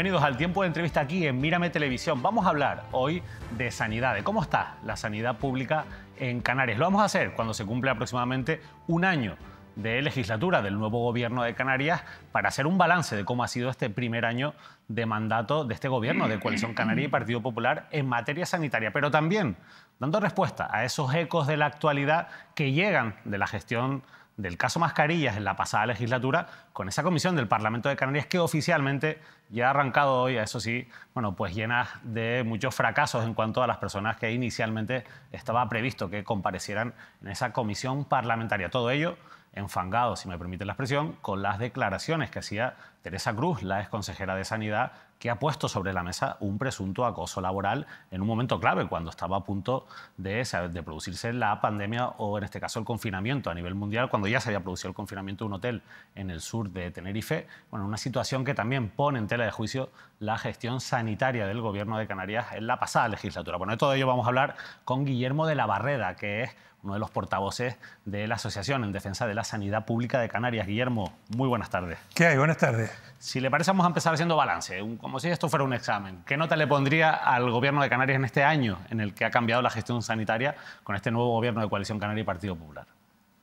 Bienvenidos al tiempo de entrevista aquí en Mírame Televisión. Vamos a hablar hoy de sanidad, de cómo está la sanidad pública en Canarias. Lo vamos a hacer cuando se cumple aproximadamente un año de legislatura del nuevo gobierno de Canarias para hacer un balance de cómo ha sido este primer año de mandato de este gobierno de Coalición Canaria y Partido Popular en materia sanitaria, pero también dando respuesta a esos ecos de la actualidad que llegan de la gestión del caso Mascarillas en la pasada legislatura con esa comisión del Parlamento de Canarias que oficialmente ya ha arrancado hoy, a eso sí, bueno, pues llena de muchos fracasos en cuanto a las personas que inicialmente estaba previsto que comparecieran en esa comisión parlamentaria. Todo ello enfangado, si me permite la expresión, con las declaraciones que hacía Teresa Cruz, la exconsejera de Sanidad, que ha puesto sobre la mesa un presunto acoso laboral en un momento clave, cuando estaba a punto de, producirse la pandemia o, en este caso, el confinamiento a nivel mundial, cuando ya se había producido el confinamiento de un hotel en el sur de Tenerife. Bueno, una situación que también pone en tela de juicio la gestión sanitaria del Gobierno de Canarias en la pasada legislatura. Bueno, de todo ello vamos a hablar con Guillermo de la Barreda, que es uno de los portavoces de la Asociación en Defensa de la Sanidad Pública de Canarias. Guillermo, muy buenas tardes. ¿Qué hay? Buenas tardes. Si le parece, vamos a empezar haciendo balance, como si esto fuera un examen. ¿Qué nota le pondría al Gobierno de Canarias en este año en el que ha cambiado la gestión sanitaria con este nuevo Gobierno de Coalición Canaria y Partido Popular?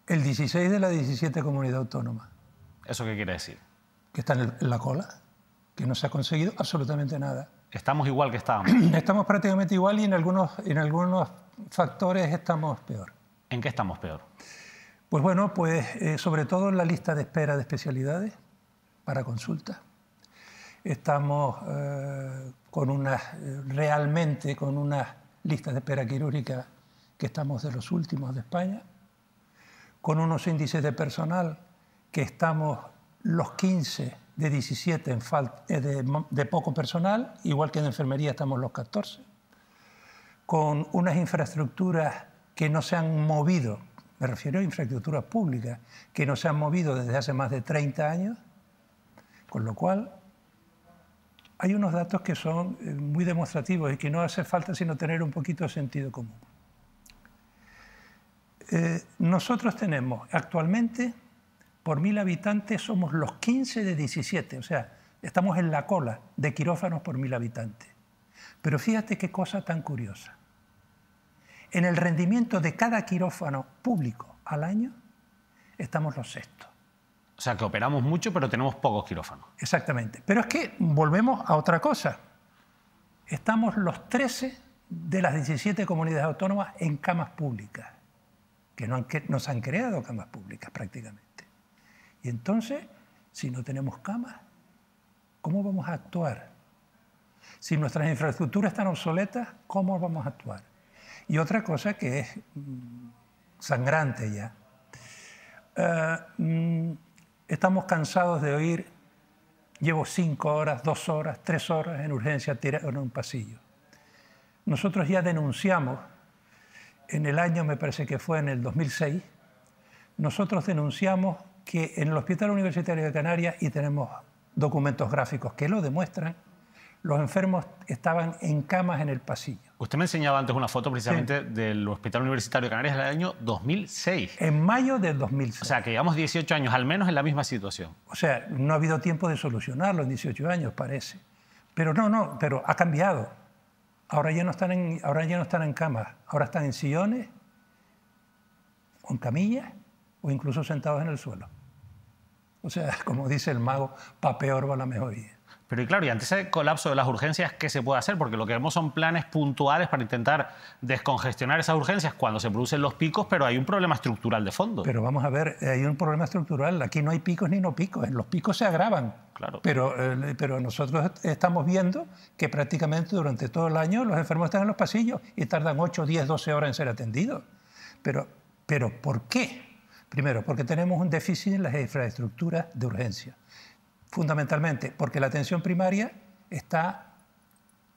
El 16 de la 17 comunidad autónoma. ¿Eso qué quiere decir? Que está en la cola que no se ha conseguido absolutamente nada. Estamos igual que estábamos. Estamos prácticamente igual y en algunos, en algunos factores estamos peor. ¿En qué estamos peor? Pues bueno, pues eh, sobre todo en la lista de espera de especialidades para consulta. Estamos eh, con unas, eh, realmente con unas listas de espera quirúrgica que estamos de los últimos de España, con unos índices de personal que estamos los 15 de 17 eh, de, poco personal, igual que en enfermería estamos los 14, con unas infraestructuras que no se han movido, me refiero a infraestructuras públicas, que no se han movido desde hace más de 30 años, con lo cual hay unos datos que son eh, muy demostrativos y que no hace falta sino tener un poquito de sentido común. Eh, nosotros tenemos actualmente por mil habitantes somos los 15 de 17, o sea, estamos en la cola de quirófanos por mil habitantes. Pero fíjate qué cosa tan curiosa. En el rendimiento de cada quirófano público al año, estamos los sextos. O sea, que operamos mucho, pero tenemos pocos quirófanos. Exactamente. Pero es que volvemos a otra cosa. Estamos los 13 de las 17 comunidades autónomas en camas públicas, que no, no se han creado camas públicas prácticamente. Y entonces, si no tenemos camas, ¿cómo vamos a actuar? Si nuestras infraestructuras están obsoletas, ¿cómo vamos a actuar? Y otra cosa que es mm, sangrante ya. Eh, mm, estamos cansados de oír, llevo cinco horas, dos horas, tres horas en urgencia tirado en un pasillo. Nosotros ya denunciamos, en el año me parece que fue en el 2006, nosotros denunciamos que en el Hospital Universitario de Canarias, y tenemos documentos gráficos que lo demuestran, los enfermos estaban en camas en el pasillo. Usted me enseñaba antes una foto precisamente del Hospital Universitario de Canarias el año 2006. En mayo de 2006. O sea, que llevamos 18 años al menos en la misma situación. O sea, no ha habido tiempo de solucionarlo en 18 años, parece. Pero no, no, pero ha cambiado. Ahora ya no están en, ahora ya no están en camas, ahora están en sillones, con en camillas, o incluso sentados en el suelo. O sea, como dice el mago, pa' peor va la mejoría. Pero claro, y ante ese colapso de las urgencias, ¿qué se puede hacer? Porque lo que vemos son planes puntuales para intentar descongestionar esas urgencias cuando se producen los picos, pero hay un problema estructural de fondo. Pero vamos a ver, eh, hay un problema estructural. Aquí no hay picos ni no picos. Eh, los picos se agravan. Claro. Pero, eh, pero nosotros estamos viendo que prácticamente durante todo el año los enfermos están en los pasillos y tardan 8, 10, 12 horas en ser atendidos. Pero, pero ¿por qué? Primero, porque tenemos un déficit en las infraestructuras de urgencia. Fundamentalmente, porque la atención primaria está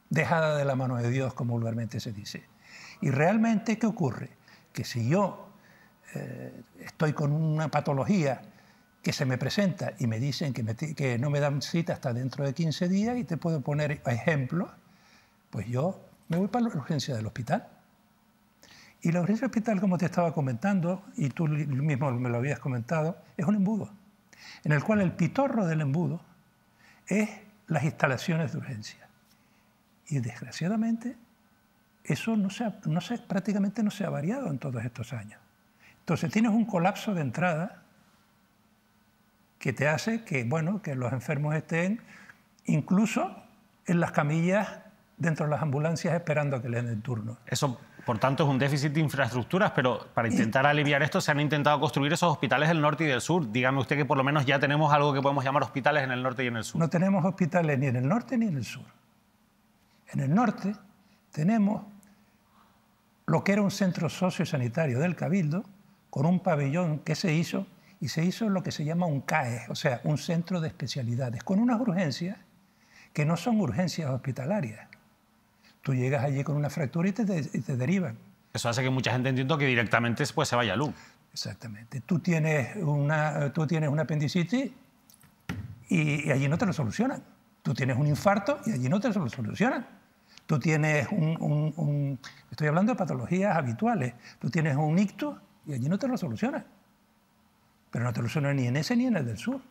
dejada de la mano de Dios, como vulgarmente se dice. Y realmente, ¿qué ocurre? Que si yo eh, estoy con una patología que se me presenta y me dicen que, que, no me dan cita hasta dentro de 15 días y te puedo poner ejemplos, pues yo me voy para la urgencia del hospital. Y la urgencia hospital, como te estaba comentando, y tú mismo me lo habías comentado, es un embudo, en el cual el pitorro del embudo es las instalaciones de urgencia. Y desgraciadamente, eso no se no se, prácticamente no se ha variado en todos estos años. Entonces tienes un colapso de entrada que te hace que, bueno, que los enfermos estén incluso en las camillas dentro de las ambulancias esperando a que le den el turno. Eso por tanto, es un déficit de infraestructuras, pero para intentar aliviar esto se han intentado construir esos hospitales del norte y del sur. Dígame usted que por lo menos ya tenemos algo que podemos llamar hospitales en el norte y en el sur. No tenemos hospitales ni en el norte ni en el sur. En el norte tenemos lo que era un centro sociosanitario del Cabildo, con un pabellón que se hizo y se hizo lo que se llama un CAE, o sea, un centro de especialidades, con unas urgencias que no son urgencias hospitalarias. Tú llegas allí con una fractura y te, derivan. Eso hace que mucha gente entienda que directamente después se vaya a luz. Exactamente. Tú tienes una, tú tienes apendicitis y, allí no te lo solucionan. Tú tienes un infarto y allí no te lo solucionan. Tú tienes un, un Estoy hablando de patologías habituales. Tú tienes un ictus y allí no te lo solucionan. Pero no te lo solucionan ni en ese ni en el del sur.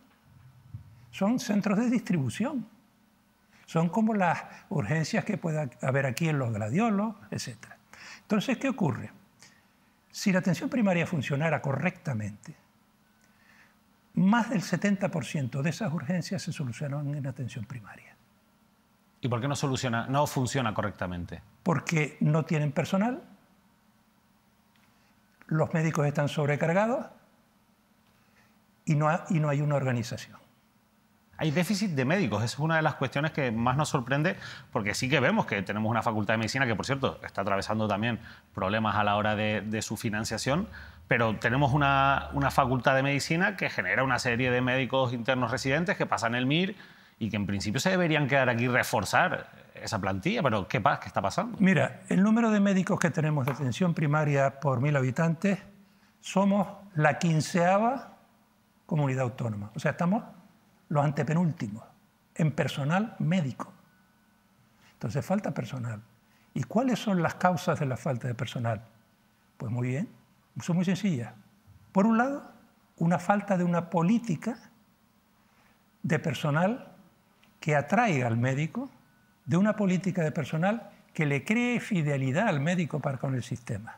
Son centros de distribución. Son como las urgencias que puede haber aquí en los gladiolos, etc. Entonces, ¿qué ocurre? Si la atención primaria funcionara correctamente, más del 70% de esas urgencias se solucionan en atención primaria. ¿Y por qué no, no funciona correctamente? Porque no tienen personal, los médicos están sobrecargados y no hay una organización. Hay déficit de médicos, esa es una de las cuestiones que más nos sorprende, porque sí que vemos que tenemos una facultad de medicina que, por cierto, está atravesando también problemas a la hora de, su financiación, pero tenemos una, una, facultad de medicina que genera una serie de médicos internos residentes que pasan el MIR y que en principio se deberían quedar aquí reforzar esa plantilla, pero ¿qué, pasa? ¿qué está pasando? Mira, el número de médicos que tenemos de atención primaria por mil habitantes somos la quinceava comunidad autónoma, o sea, estamos los antepenúltimos, en personal médico. Entonces falta personal. ¿Y cuáles son las causas de la falta de personal? Pues muy bien, son muy sencillas. Por un lado, una falta de una política de personal que atraiga al médico, de una política de personal que le cree fidelidad al médico para con el sistema.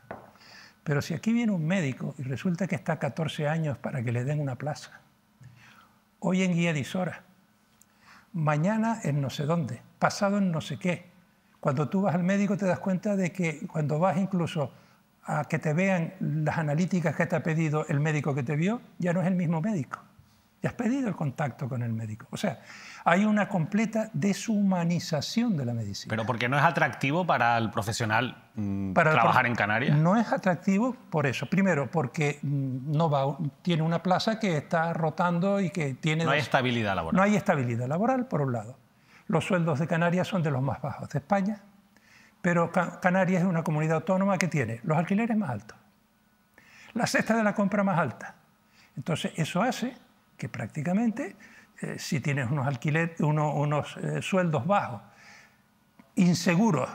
Pero si aquí viene un médico y resulta que está 14 años para que le den una plaza, hoy en guía disora, mañana en no sé dónde, pasado en no sé qué. Cuando tú vas al médico te das cuenta de que cuando vas incluso a que te vean las analíticas que te ha pedido el médico que te vio, ya no es el mismo médico. Ya has pedido el contacto con el médico. O sea, hay una completa deshumanización de la medicina. Pero porque no es atractivo para el profesional mm, trabajar en Canarias. No es atractivo por eso. Primero, porque mm, no tiene una plaza que está rotando y que tiene... No hay estabilidad laboral. No hay estabilidad laboral, por un lado. Los sueldos de Canarias son de los más bajos de España, pero Canarias es una comunidad autónoma que tiene los alquileres más altos, la cesta de la compra más alta. Entonces, eso hace que prácticamente eh, si tienes unos, unos eh, sueldos bajos, inseguros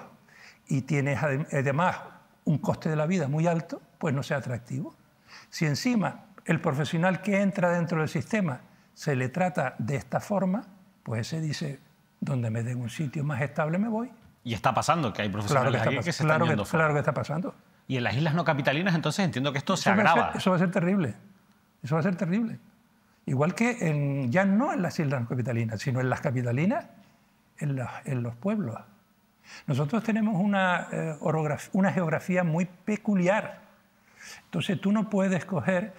y tienes además un coste de la vida muy alto, pues no sea atractivo. Si encima el profesional que entra dentro del sistema se le trata de esta forma, pues se dice, donde me den un sitio más estable me voy. Y está pasando que hay profesionales que, se están que, Claro que está pasando. Y en las islas no capitalinas entonces entiendo que esto se agrava. eso va a ser terrible. Eso va a ser terrible. Igual que ya no en las islas capitalinas, sino en las capitalinas, en, los pueblos. Nosotros tenemos eh, una, geografía muy peculiar. Entonces tú no puedes coger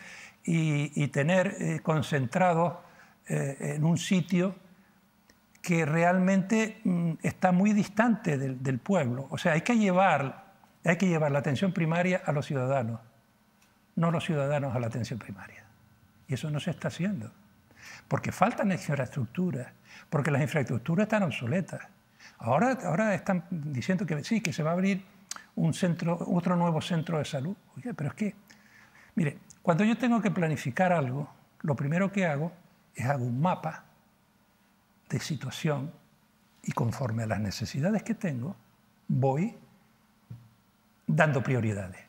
y, tener eh, concentrado eh, en un sitio que realmente mm, está muy distante del, del, pueblo. O sea, hay que, llevar, hay que llevar la atención primaria a los ciudadanos, no los ciudadanos a la atención primaria. Y eso no se está haciendo. Porque faltan infraestructuras, porque las infraestructuras están obsoletas. Ahora, ahora están diciendo que sí, que se va a abrir un centro, otro nuevo centro de salud. Oye, pero es que, mire, cuando yo tengo que planificar algo, lo primero que hago es hago un mapa de situación y conforme a las necesidades que tengo, voy dando prioridades.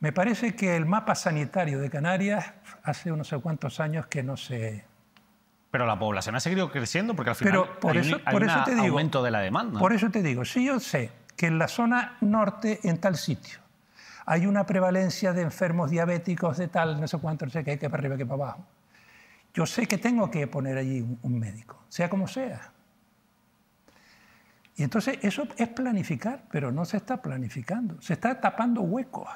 Me parece que el mapa sanitario de Canarias hace unos cuantos años que no se... Pero la población ha seguido creciendo porque al final Pero por eso, te digo, aumento de la demanda. Por eso te digo, si yo sé que en la zona norte, en tal sitio, hay una prevalencia de enfermos diabéticos de tal, no sé cuánto, no sé qué, que para arriba, que para abajo. Yo sé que tengo que poner allí un médico, sea como sea. Y entonces eso es planificar, pero no se está planificando, se está tapando huecos.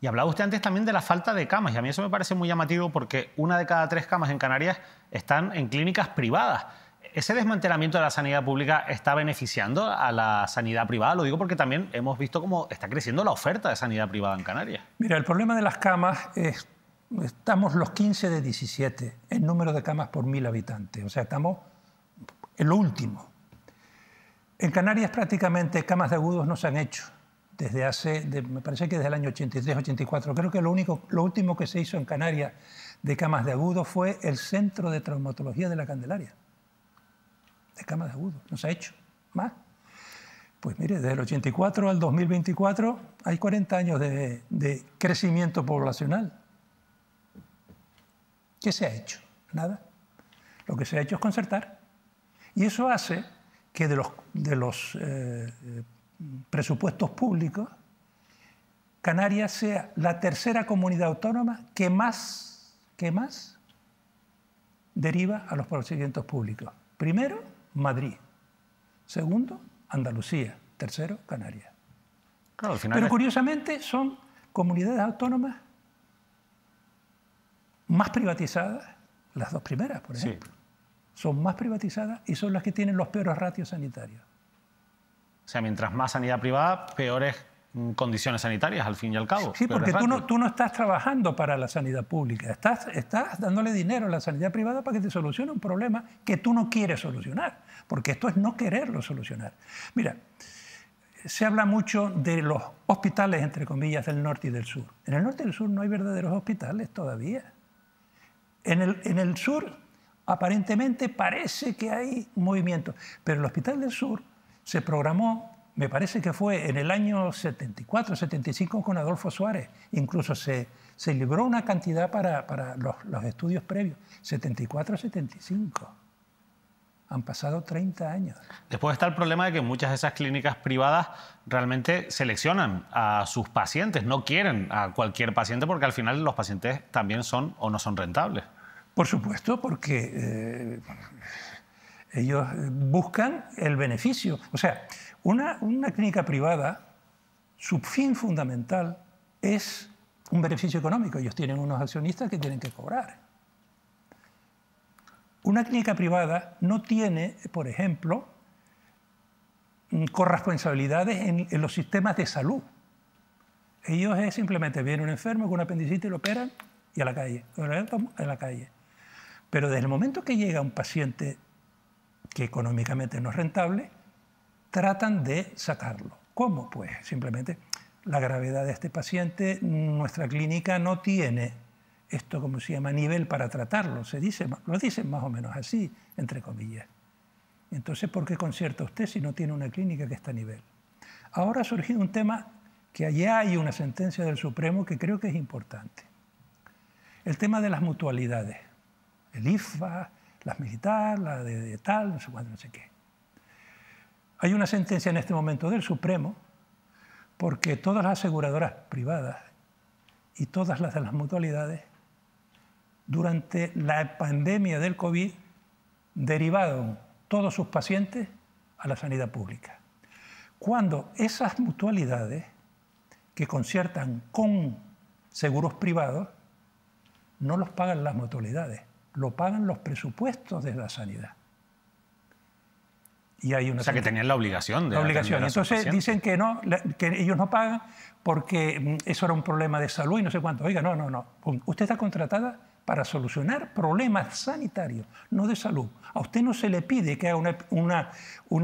Y hablaba usted antes también de la falta de camas, y a mí eso me parece muy llamativo porque una de cada tres camas en Canarias están en clínicas privadas. ¿Ese desmantelamiento de la sanidad pública está beneficiando a la sanidad privada? Lo digo porque también hemos visto cómo está creciendo la oferta de sanidad privada en Canarias. Mira, el problema de las camas es, estamos los 15 de 17 en número de camas por mil habitantes, o sea, estamos en lo último. En Canarias prácticamente camas de agudos no se han hecho desde hace, me parece que desde el año 83-84. Creo que lo, único, lo último que se hizo en Canarias de camas de agudo fue el Centro de Traumatología de la Candelaria. De camas de agudo. No se ha hecho más. Pues mire, desde el 84 al 2024 hay 40 años de, crecimiento poblacional. ¿Qué se ha hecho? Nada. Lo que se ha hecho es concertar. Y eso hace que de los, de los eh, presupuestos públicos, Canarias sea la tercera comunidad autónoma que más, que más deriva a los procedimientos públicos. Primero, Madrid. Segundo, Andalucía. Tercero, Canarias. Pero curiosamente son comunidades autónomas más privatizadas, las dos primeras, por ejemplo, son más privatizadas y son las que tienen los peores ratios sanitarios. O sea, mientras más sanidad privada, peores condiciones sanitarias, al fin y al cabo. Sí, porque tú no, tú no estás trabajando para la sanidad pública, estás, estás dándole dinero a la sanidad privada para que te solucione un problema que tú no quieres solucionar, porque esto es no quererlo solucionar. Mira, se habla mucho de los hospitales, entre comillas, del norte y del sur. En el norte y el sur no hay verdaderos hospitales todavía. En el, en el sur, aparentemente, parece que hay movimiento, pero el hospital del sur se programó, me parece que fue en el año 74, 75 con Adolfo Suárez, incluso se, libró una cantidad para, los, estudios previos, 74, 75. Han pasado 30 años. Después está el problema de que muchas de esas clínicas privadas realmente seleccionan a sus pacientes, no quieren a cualquier paciente porque al final los pacientes también son o no son rentables. Por supuesto, porque eh, ellos eh, buscan el beneficio. O sea, una, clínica privada, su fin fundamental es un beneficio económico. Ellos tienen unos accionistas que tienen que cobrar. Una clínica privada no tiene, por ejemplo, mm, corresponsabilidades en, los sistemas de salud. Ellos simplemente viene un enfermo con un apendicitis y lo operan y a la calle, a la calle. Pero desde el momento que llega un paciente que económicamente no es rentable, tratan de sacarlo. ¿Cómo? Pues simplemente la gravedad de este paciente, nuestra clínica no tiene esto, como se llama, nivel para tratarlo, se dice, lo dicen más o menos así, entre comillas. Entonces, ¿por qué concierta usted si no tiene una clínica que está a nivel? Ahora ha surgido un tema que allá hay una sentencia del Supremo que creo que es importante. El tema de las mutualidades, el IFA, las militares, la de, tal, no sé cuándo, no sé qué. Hay una sentencia en este momento del Supremo porque todas las aseguradoras privadas y todas las de las mutualidades durante la pandemia del COVID derivaron todos sus pacientes a la sanidad pública. Cuando esas mutualidades que conciertan con seguros privados no los pagan las mutualidades, lo pagan los presupuestos de la sanidad. Y hay una o sea, que tenían la obligación de. La obligación. Entonces dicen que, no, que ellos no pagan porque mm, eso era un problema de salud y no sé cuánto. Oiga, no, no, no. Usted está contratada para solucionar problemas sanitarios, no de salud. A usted no se le pide que haga una,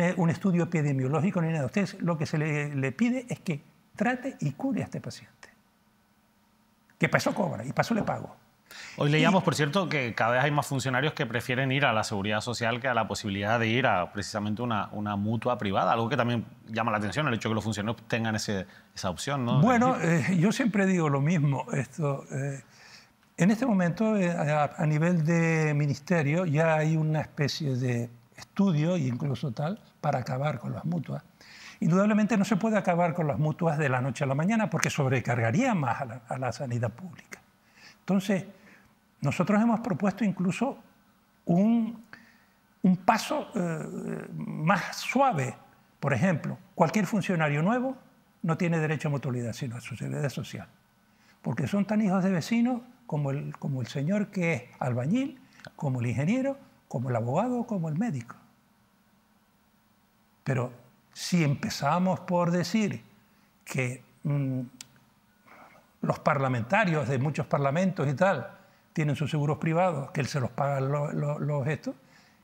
eh, un estudio epidemiológico ni nada. usted lo que se le, le pide es que trate y cure a este paciente. Que para eso cobra y para le pago. Hoy leíamos, por cierto, que cada vez hay más funcionarios que prefieren ir a la seguridad social que a la posibilidad de ir a precisamente una, mutua privada, algo que también llama la atención, el hecho de que los funcionarios tengan ese, esa opción. Bueno, eh, yo siempre digo lo mismo. Esto, eh, en este momento, eh, a, nivel de ministerio, ya hay una especie de estudio, incluso tal, para acabar con las mutuas. Indudablemente no se puede acabar con las mutuas de la noche a la mañana porque sobrecargaría más a la, a la sanidad pública. Entonces, nosotros hemos propuesto incluso un, paso eh, más suave. Por ejemplo, cualquier funcionario nuevo no tiene derecho a mutualidad, sino a seguridad social. Porque son tan hijos de vecinos como el, como el señor que es albañil, como el ingeniero, como el abogado, como el médico. Pero si empezamos por decir que mm, los parlamentarios de muchos parlamentos y tal tienen sus seguros privados, que él se los paga los, estos,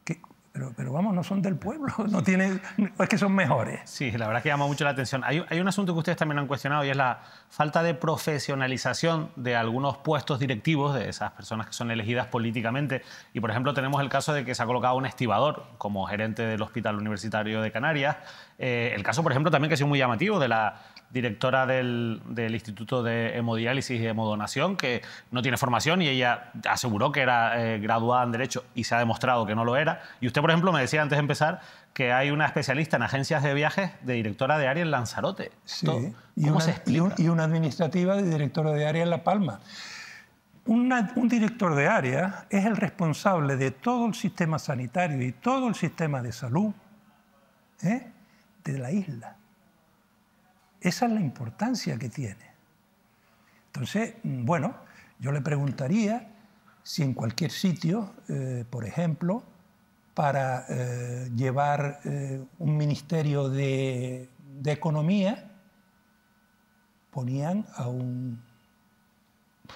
que, pero, pero, vamos, no son del pueblo, no tienen, es que son mejores. Sí, la verdad que llama mucho la atención. Hay, un asunto que ustedes también han cuestionado y es la falta de profesionalización de algunos puestos directivos de esas personas que son elegidas políticamente. Y, por ejemplo, tenemos el caso de que se ha colocado un estibador como gerente del Hospital Universitario de Canarias. Eh, el caso, por ejemplo, también que ha sido muy llamativo de la directora del, Instituto de Hemodiálisis y Hemodonación, que no tiene formación y ella aseguró que era eh, graduada en Derecho y se ha demostrado que no lo era. Y usted, por ejemplo, me decía antes de empezar que hay una especialista en agencias de viajes de directora de área en Lanzarote. Sí. y una, administrativa de directora de área en La Palma. un director de área es el responsable de todo el sistema sanitario y todo el sistema de salud ¿eh? de la isla esa es la importancia que tiene. Entonces, mm, bueno, yo le preguntaría si en cualquier sitio, eh, por ejemplo, para eh, llevar eh, un ministerio de, economía, ponían a un,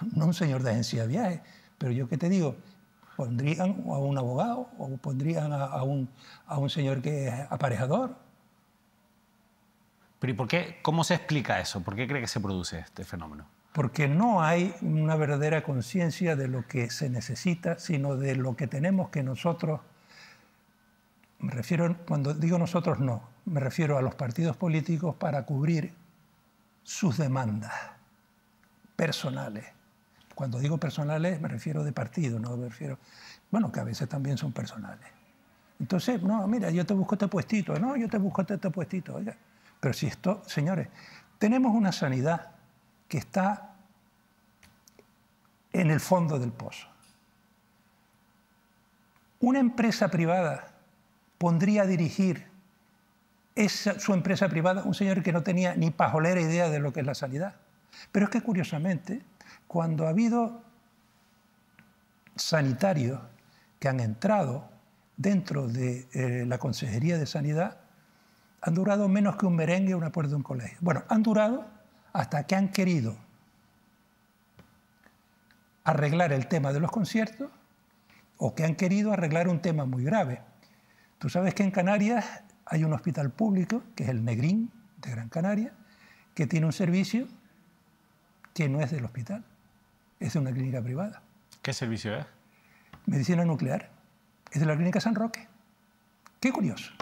no un señor de agencia de viajes, pero yo qué te digo, pondrían a un abogado o pondrían a, un, a un señor que es aparejador pero qué, cómo se explica eso? ¿Por qué cree que se produce este fenómeno? Porque no hay una verdadera conciencia de lo que se necesita, sino de lo que tenemos que nosotros, me refiero, cuando digo nosotros no, me refiero a los partidos políticos para cubrir sus demandas personales. Cuando digo personales me refiero de partido, no me refiero, bueno, que a veces también son personales. Entonces, no, mira, yo te busco este puestito, no, yo te busco este, este puestito, pero si esto, señores, tenemos una sanidad que está en el fondo del pozo. Una empresa privada pondría a dirigir esa, su empresa privada un señor que no tenía ni pajolera idea de lo que es la sanidad. Pero es que curiosamente, cuando ha habido sanitarios que han entrado dentro de eh, la Consejería de Sanidad, han durado menos que un merengue o una puerta de un colegio. Bueno, han durado hasta que han querido arreglar el tema de los conciertos o que han querido arreglar un tema muy grave. Tú sabes que en Canarias hay un hospital público, que es el Negrín de Gran Canaria, que tiene un servicio que no es del hospital, es de una clínica privada. ¿Qué servicio es? Medicina nuclear. Es de la clínica San Roque. Qué curioso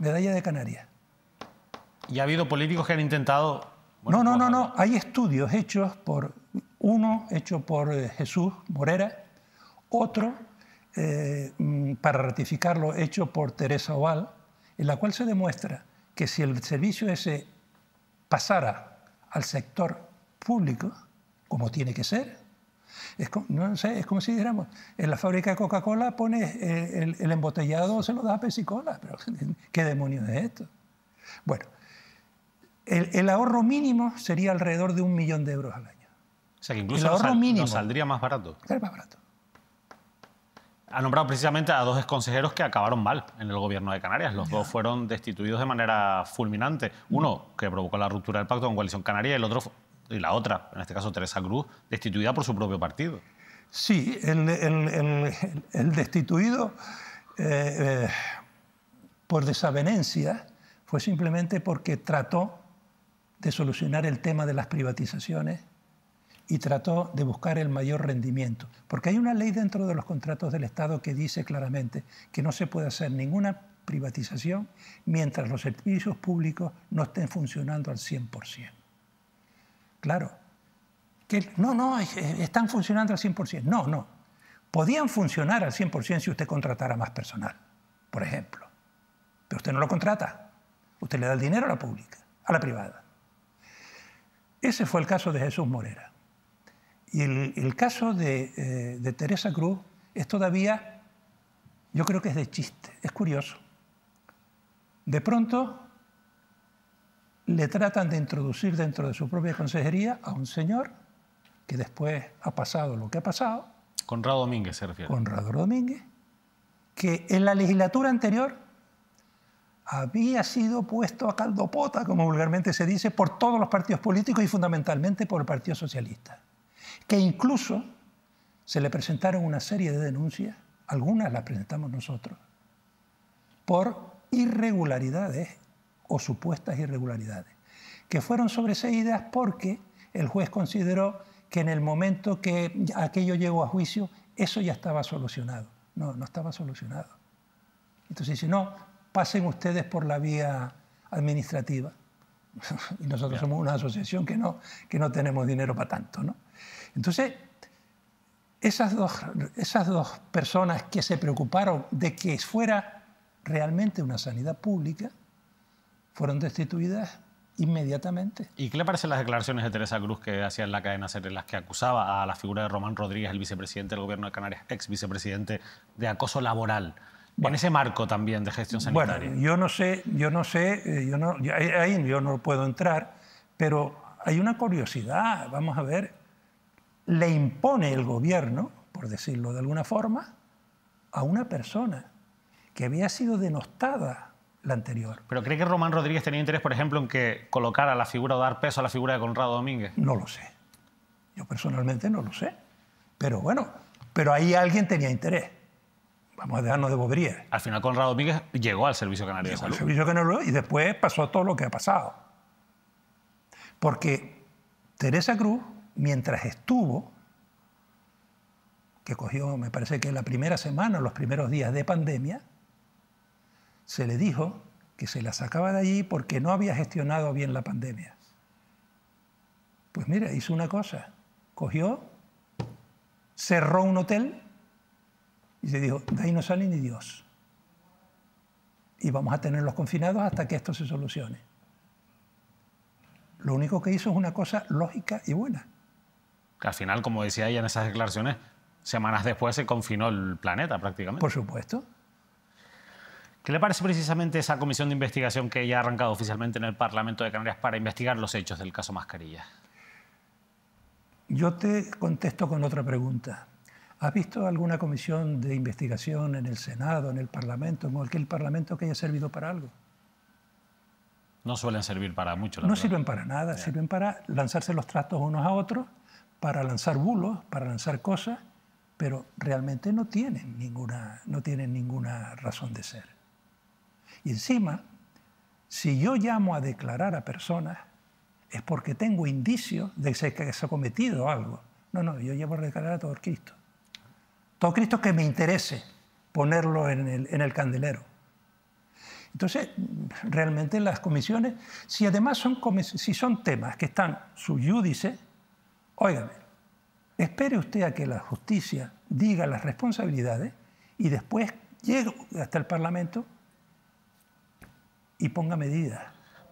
medalla de Canarias. ¿Y ha habido políticos que han intentado...? no, no, no, no. Hay estudios hechos por... Uno hecho por eh, Jesús Morera, otro eh, mm, para ratificarlo hecho por Teresa Oval, en la cual se demuestra que si el servicio ese pasara al sector público, como tiene que ser, es como, no sé, es como si dijéramos, en la fábrica de Coca-Cola pone eh, el, embotellado, se lo da a Pepsi-Cola, pero ¿qué demonios es esto? Bueno, el, ahorro mínimo sería alrededor de un millón de euros al año. O sea que incluso mínimo, nos saldría más barato. más barato. Ha nombrado precisamente a dos consejeros que acabaron mal en el gobierno de Canarias. Los dos fueron destituidos de manera fulminante. Uno que provocó la ruptura del pacto con Coalición Canaria y el otro y la otra, en este caso Teresa Cruz, destituida por su propio partido. Sí, el, destituido eh, eh, por desavenencia fue simplemente porque trató de solucionar el tema de las privatizaciones y trató de buscar el mayor rendimiento. Porque hay una ley dentro de los contratos del Estado que dice claramente que no se puede hacer ninguna privatización mientras los servicios públicos no estén funcionando al 100% claro. Que, no, no, están funcionando al 100%. No, no. Podían funcionar al 100% si usted contratara más personal, por ejemplo. Pero usted no lo contrata. Usted le da el dinero a la pública, a la privada. Ese fue el caso de Jesús Morera. Y el, caso de, eh, de Teresa Cruz es todavía, yo creo que es de chiste, es curioso. De pronto le tratan de introducir dentro de su propia consejería a un señor que después ha pasado lo que ha pasado. Conrado Domínguez se refiere. Conrado Domínguez, que en la legislatura anterior había sido puesto a caldopota, como vulgarmente se dice, por todos los partidos políticos y fundamentalmente por el Partido Socialista, que incluso se le presentaron una serie de denuncias, algunas las presentamos nosotros, por irregularidades o supuestas irregularidades, que fueron sobreseídas porque el juez consideró que en el momento que aquello llegó a juicio, eso ya estaba solucionado. No, no estaba solucionado. Entonces si no, pasen ustedes por la vía administrativa. y nosotros somos una asociación que no, que no tenemos dinero para tanto. ¿no? Entonces, esas dos, esas dos personas que se preocuparon de que fuera realmente una sanidad pública, fueron destituidas inmediatamente. ¿Y qué le parecen las declaraciones de Teresa Cruz que hacía en la cadena SER en las que acusaba a la figura de Román Rodríguez, el vicepresidente del gobierno de Canarias, ex vicepresidente, de acoso laboral? con en ese marco también de gestión sanitaria. Bueno, yo no sé, yo no sé, eh, yo no, eh, ahí yo no puedo entrar, pero hay una curiosidad, vamos a ver, le impone el gobierno, por decirlo de alguna forma, a una persona que había sido denostada la anterior. ¿Pero cree que Román Rodríguez tenía interés, por ejemplo, en que colocara la figura o dar peso a la figura de Conrado Domínguez? No lo sé. Yo personalmente no lo sé. Pero bueno, pero ahí alguien tenía interés. Vamos a dejarnos de bobería. Al final Conrado Domínguez llegó al Servicio Canario de Salud. Servicio y después pasó todo lo que ha pasado. Porque Teresa Cruz, mientras estuvo, que cogió, me parece que la primera semana, los primeros días de pandemia, se le dijo que se la sacaba de allí porque no había gestionado bien la pandemia. Pues mira, hizo una cosa, cogió, cerró un hotel y se dijo, de ahí no sale ni Dios. Y vamos a tenerlos confinados hasta que esto se solucione. Lo único que hizo es una cosa lógica y buena. Que Al final, como decía ella en esas declaraciones, semanas después se confinó el planeta prácticamente. Por supuesto. ¿Qué le parece precisamente esa comisión de investigación que ya ha arrancado oficialmente en el Parlamento de Canarias para investigar los hechos del caso Mascarilla? Yo te contesto con otra pregunta. ¿Has visto alguna comisión de investigación en el Senado, en el Parlamento, en cualquier Parlamento que haya servido para algo? No suelen servir para mucho. no sirven para nada, sirven para lanzarse los trastos unos a otros, para lanzar bulos, para lanzar cosas, pero realmente no tienen ninguna, no tienen ninguna razón de ser. Y encima, si yo llamo a declarar a personas, es porque tengo indicios de que se ha cometido algo. No, no, yo llevo a declarar a todo Cristo. Todo Cristo que me interese ponerlo en el, candelero. Entonces, realmente las comisiones, si además son, si son temas que están subyúdice, óigame, espere usted a que la justicia diga las responsabilidades y después llegue hasta el Parlamento y ponga medidas.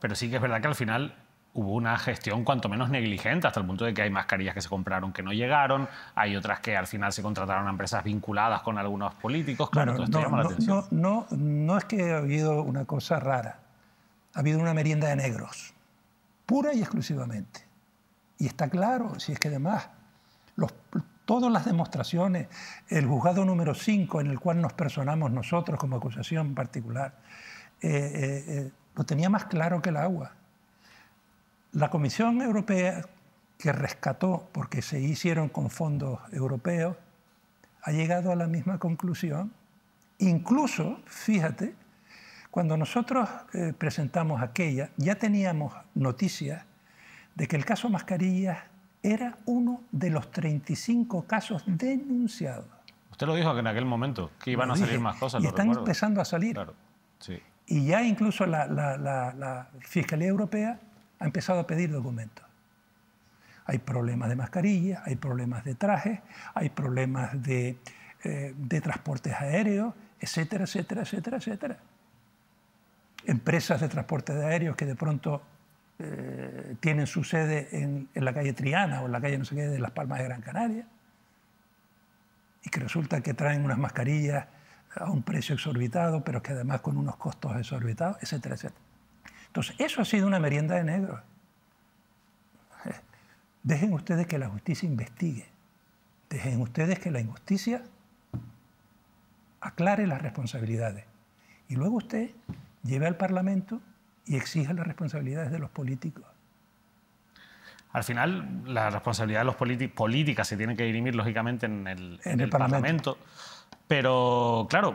Pero sí que es verdad que al final hubo una gestión cuanto menos negligente, hasta el punto de que hay mascarillas que se compraron que no llegaron, hay otras que al final se contrataron a empresas vinculadas con algunos políticos. Claro, no, es que ha habido una cosa rara, ha habido una merienda de negros, pura y exclusivamente. Y está claro, si es que además, los, todas las demostraciones, el juzgado número 5 en el cual nos personamos nosotros como acusación particular, eh, eh, eh, lo tenía más claro que el agua. La Comisión Europea, que rescató, porque se hicieron con fondos europeos, ha llegado a la misma conclusión. Incluso, fíjate, cuando nosotros presentamos aquella, ya teníamos noticias de que el caso Mascarillas era uno de los 35 casos denunciados. Usted lo dijo que en aquel momento, que iban a salir más cosas. Y están empezando a salir. Claro. Sí. Y ya incluso la, Fiscalía Europea ha empezado a pedir documentos. Hay problemas de mascarillas, hay problemas de trajes, hay problemas eh, de, transportes aéreos, etcétera, etcétera, etcétera, etcétera. Empresas de transporte de aéreos que de pronto eh, tienen su sede en, en, la calle Triana o en la calle no sé qué de Las Palmas de Gran Canaria y que resulta que traen unas mascarillas a un precio exorbitado, pero que además con unos costos exorbitados, etcétera, etcétera. Entonces, eso ha sido una merienda de negro Dejen ustedes que la justicia investigue. Dejen ustedes que la injusticia aclare las responsabilidades. Y luego usted lleve al Parlamento y exija las responsabilidades de los políticos. Al final, la responsabilidad de los políticos políticas se tiene que dirimir, lógicamente, en el, Parlamento pero claro,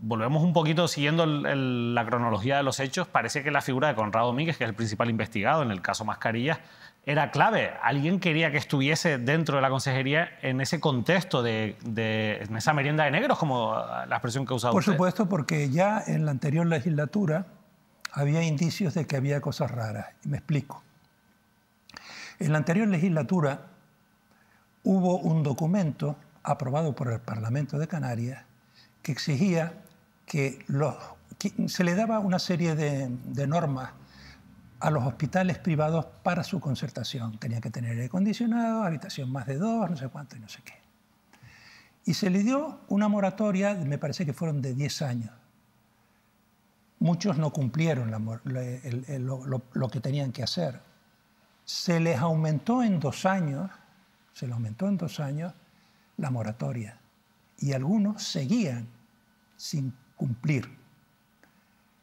volvemos un poquito siguiendo la cronología de los hechos. Parece que la figura de Conrado Domínguez, que es el principal investigado en el caso Mascarillas, era clave. Alguien quería que estuviese dentro de la consejería en ese contexto de, en esa merienda de negros, como la expresión que ha usado. Por supuesto, porque ya en la anterior legislatura había indicios de que había cosas raras. me explico. En la anterior legislatura hubo un documento aprobado por el Parlamento de Canarias que exigía que, se le daba una serie de, normas a los hospitales privados para su concertación. Tenía que tener aire acondicionado, habitación más de dos, no sé cuánto y no sé qué. Y se le dio una moratoria, me parece que fueron de 10 años. Muchos no cumplieron lo, lo, que tenían que hacer. Se les aumentó en dos años, se les aumentó en dos años la moratoria y algunos seguían sin cumplir.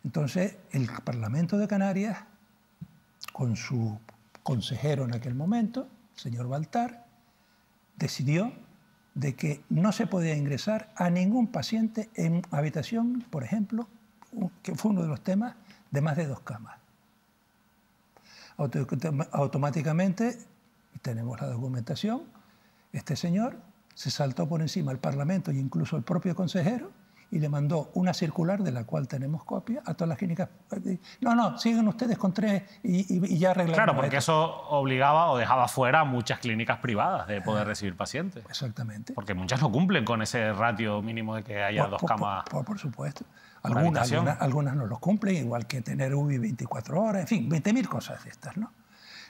Entonces el Parlamento de Canarias, con su consejero en aquel momento, el señor Baltar, decidió de que no se podía ingresar a ningún paciente en habitación, por ejemplo, que fue uno de los temas de más de dos camas. Automáticamente, tenemos la documentación, este señor se saltó por encima el Parlamento e incluso el propio consejero y le mandó una circular, de la cual tenemos copia, a todas las clínicas. No, no, siguen ustedes con tres y, ya arreglaron Claro, porque eso obligaba o dejaba fuera a muchas clínicas privadas de poder recibir pacientes. Exactamente. Porque muchas no cumplen con ese ratio mínimo de que haya dos camas. Por, supuesto. Algunas, algunas, no los cumplen, igual que tener UBI 24 horas, en fin, 20.000 cosas estas, ¿no?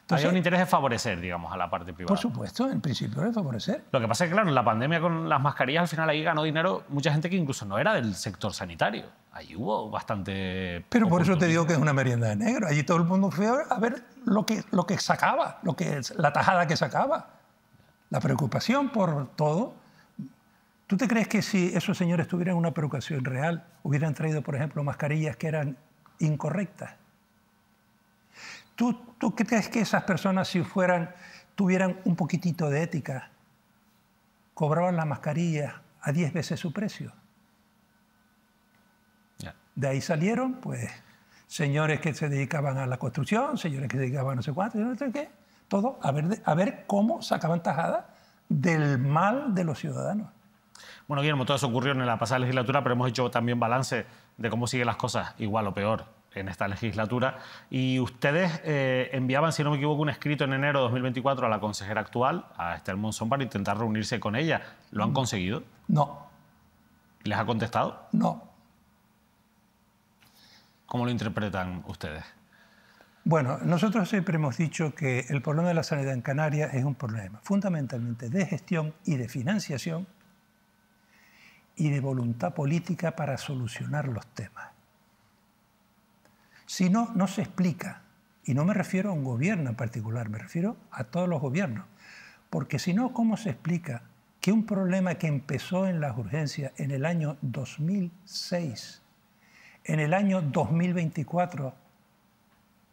Entonces, un interés de favorecer, digamos, a la parte privada. Por supuesto, en principio de favorecer. Lo que pasa es que, claro, la pandemia con las mascarillas, al final ahí ganó dinero mucha gente que incluso no era del sector sanitario. Allí hubo bastante... Pero por eso te digo que es una merienda de negro. Allí todo el mundo fue a ver lo que, lo que sacaba, lo que, la tajada que sacaba. La preocupación por todo. ¿Tú te crees que si esos señores tuvieran una preocupación real, hubieran traído, por ejemplo, mascarillas que eran incorrectas? ¿Tú, crees que esas personas, si fueran, tuvieran un poquitito de ética, cobraban la mascarilla a 10 veces su precio? De ahí salieron, pues, señores que se dedicaban a la construcción, señores que se dedicaban a no sé cuánto, no sé todo, a ver, a ver cómo sacaban tajada del mal de los ciudadanos. Bueno, Guillermo, todo eso ocurrió en la pasada legislatura, pero hemos hecho también balance de cómo siguen las cosas, igual o peor en esta legislatura. Y ustedes eh, enviaban, si no me equivoco, un escrito en enero de 2024 a la consejera actual, a Esther Monzón, para intentar reunirse con ella. ¿Lo han mm. conseguido? No. ¿Les ha contestado? No. ¿Cómo lo interpretan ustedes? Bueno, nosotros siempre hemos dicho que el problema de la sanidad en Canarias es un problema fundamentalmente de gestión y de financiación y de voluntad política para solucionar los temas. Si no, no se explica. Y no me refiero a un gobierno en particular, me refiero a todos los gobiernos. Porque si no, ¿cómo se explica que un problema que empezó en las urgencias en el año 2006, en el año 2024,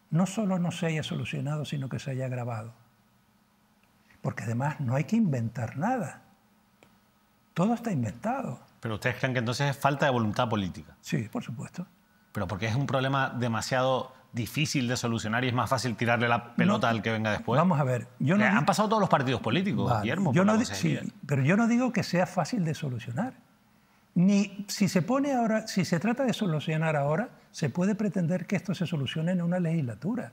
no solo no se haya solucionado, sino que se haya agravado? Porque además no hay que inventar nada. Todo está inventado. Pero ustedes creen que entonces es falta de voluntad política. Sí, por supuesto pero porque es un problema demasiado difícil de solucionar y es más fácil tirarle la pelota al que venga después. Vamos a ver. han pasado todos los partidos políticos, Guillermo. pero yo no digo que sea fácil de solucionar. Ni si se pone ahora, si se trata de solucionar ahora, se puede pretender que esto se solucione en una legislatura.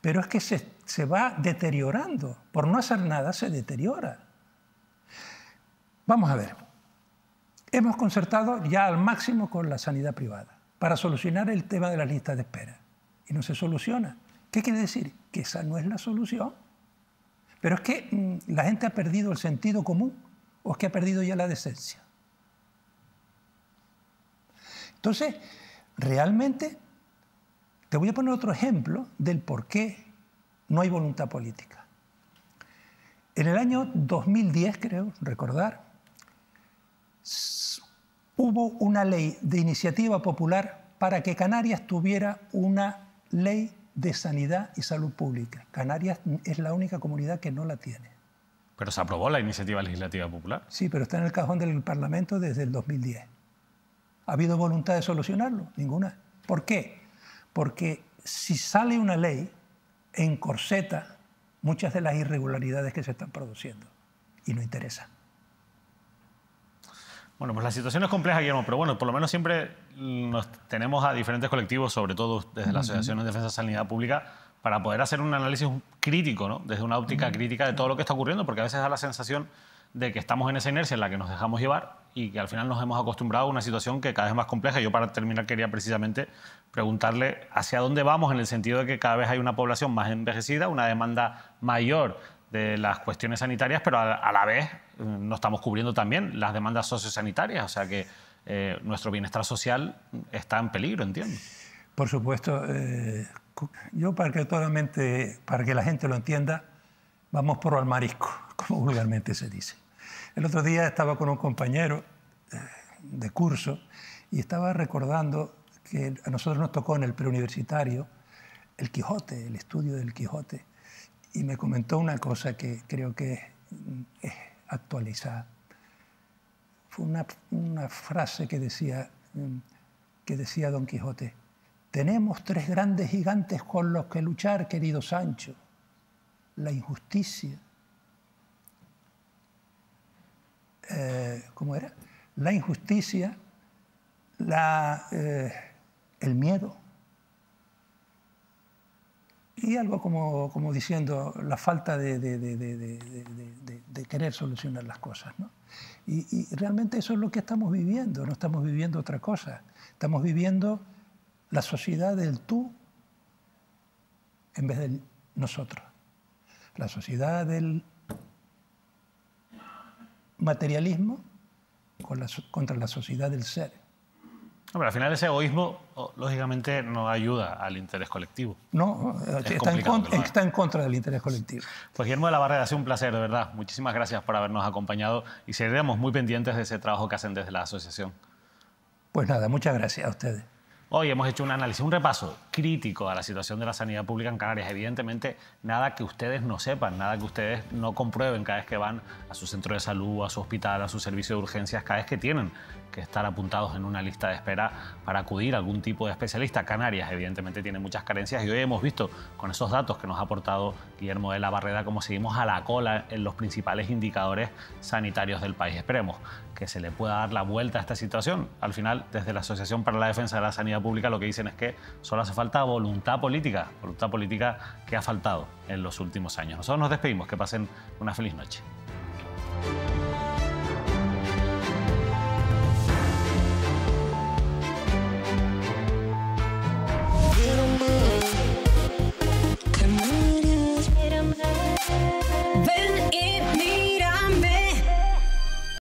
Pero es que se, se va deteriorando. Por no hacer nada se deteriora. Vamos a ver. Hemos concertado ya al máximo con la sanidad privada para solucionar el tema de las listas de espera. Y no se soluciona. ¿Qué quiere decir? Que esa no es la solución. Pero es que mm, la gente ha perdido el sentido común o es que ha perdido ya la decencia. Entonces, realmente, te voy a poner otro ejemplo del por qué no hay voluntad política. En el año 2010, creo recordar, hubo una ley de iniciativa popular para que Canarias tuviera una ley de sanidad y salud pública. Canarias es la única comunidad que no la tiene. Pero se aprobó la iniciativa legislativa popular. Sí, pero está en el cajón del Parlamento desde el 2010. ¿Ha habido voluntad de solucionarlo? Ninguna. ¿Por qué? Porque si sale una ley, encorseta muchas de las irregularidades que se están produciendo y no interesa. Bueno, pues la situación es compleja, Guillermo, pero bueno, por lo menos siempre nos tenemos a diferentes colectivos, sobre todo desde la Asociación de Defensa de Sanidad Pública, para poder hacer un análisis crítico, desde una óptica crítica de todo lo que está ocurriendo, porque a veces da la sensación de que estamos en esa inercia en la que nos dejamos llevar y que al final nos hemos acostumbrado a una situación que cada vez es más compleja. Yo para terminar quería precisamente preguntarle hacia dónde vamos en el sentido de que cada vez hay una población más envejecida, una demanda mayor de las cuestiones sanitarias, pero a, la vez mm, no estamos cubriendo también las demandas sociosanitarias. O sea que eh, nuestro bienestar social está en peligro, entiendo. Por supuesto. Eh, yo, para que, totalmente, para que la gente lo entienda, vamos por el marisco, como vulgarmente se dice. El otro día estaba con un compañero eh, de curso y estaba recordando que a nosotros nos tocó en el preuniversitario el Quijote, el estudio del Quijote y me comentó una cosa que creo que es actualizada. Fue una, frase que decía, mm, que decía Don Quijote, tenemos tres grandes gigantes con los que luchar, querido Sancho. La injusticia. Eh, ¿Cómo era? La injusticia, la, eh, el miedo y algo como, como diciendo la falta de, querer solucionar las cosas. ¿no? Y, realmente eso es lo que estamos viviendo, no estamos viviendo otra cosa. Estamos viviendo la sociedad del tú en vez del nosotros. La sociedad del materialismo contra la sociedad del ser al final ese egoísmo, lógicamente, no ayuda al interés colectivo. No, eh, está, en contra, está en contra del interés colectivo. Pues Guillermo de la Barrera, ha sido un placer, de verdad. Muchísimas gracias por habernos acompañado y seremos muy pendientes de ese trabajo que hacen desde la asociación. Pues nada, muchas gracias a ustedes. Hoy hemos hecho un análisis, un repaso crítico a la situación de la sanidad pública en Canarias. Evidentemente, nada que ustedes no sepan, nada que ustedes no comprueben cada vez que van a su centro de salud, a su hospital, a su servicio de urgencias, cada vez que tienen que estar apuntados en una lista de espera para acudir a algún tipo de especialista. Canarias, evidentemente, tiene muchas carencias y hoy hemos visto con esos datos que nos ha aportado Guillermo de la barrera como seguimos a la cola en los principales indicadores sanitarios del país. Esperemos que se le pueda dar la vuelta a esta situación. Al final, desde la Asociación para la Defensa de la Sanidad Pública lo que dicen es que solo hace falta voluntad política, voluntad política que ha faltado en los últimos años. Nosotros nos despedimos, que pasen una feliz noche.